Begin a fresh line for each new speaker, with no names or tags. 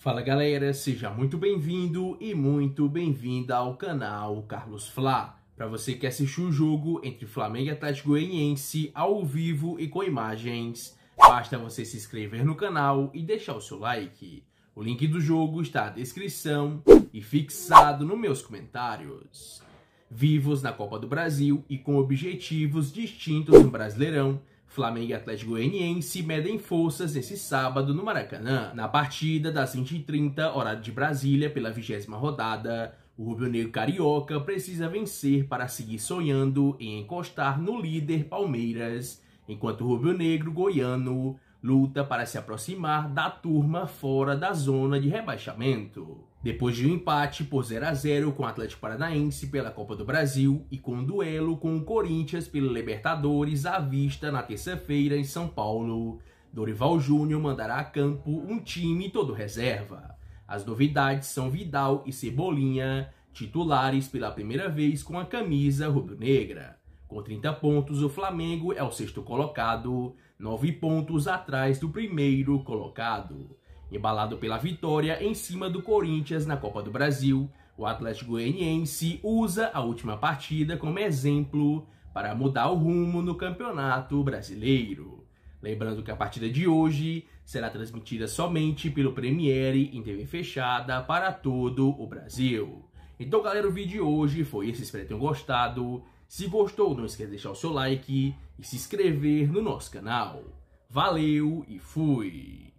Fala galera, seja muito bem-vindo e muito bem-vinda ao canal Carlos Fla. Para você que assistiu o jogo entre Flamengo e Atlético Goianiense ao vivo e com imagens, basta você se inscrever no canal e deixar o seu like. O link do jogo está na descrição e fixado nos meus comentários. Vivos na Copa do Brasil e com objetivos distintos no Brasileirão, Flamengo e Atlético Goianiense medem forças nesse sábado no Maracanã. Na partida das 20h30, horário de Brasília, pela vigésima rodada, o Rubro Negro Carioca precisa vencer para seguir sonhando em encostar no líder Palmeiras, enquanto o Rubro Negro Goiano luta para se aproximar da turma fora da zona de rebaixamento. Depois de um empate por 0 a 0 com o Atlético Paranaense pela Copa do Brasil e com um duelo com o Corinthians pela Libertadores à vista na terça-feira em São Paulo, Dorival Júnior mandará a campo um time todo reserva. As novidades são Vidal e Cebolinha, titulares pela primeira vez com a camisa rubro-negra. Com 30 pontos, o Flamengo é o sexto colocado, 9 pontos atrás do primeiro colocado. Embalado pela vitória em cima do Corinthians na Copa do Brasil, o Atlético Goianiense usa a última partida como exemplo para mudar o rumo no Campeonato Brasileiro. Lembrando que a partida de hoje será transmitida somente pelo Premiere em TV fechada para todo o Brasil. Então, galera, o vídeo de hoje foi esse. Espero que tenham gostado. Se gostou, não esqueça de deixar o seu like e se inscrever no nosso canal. Valeu e fui!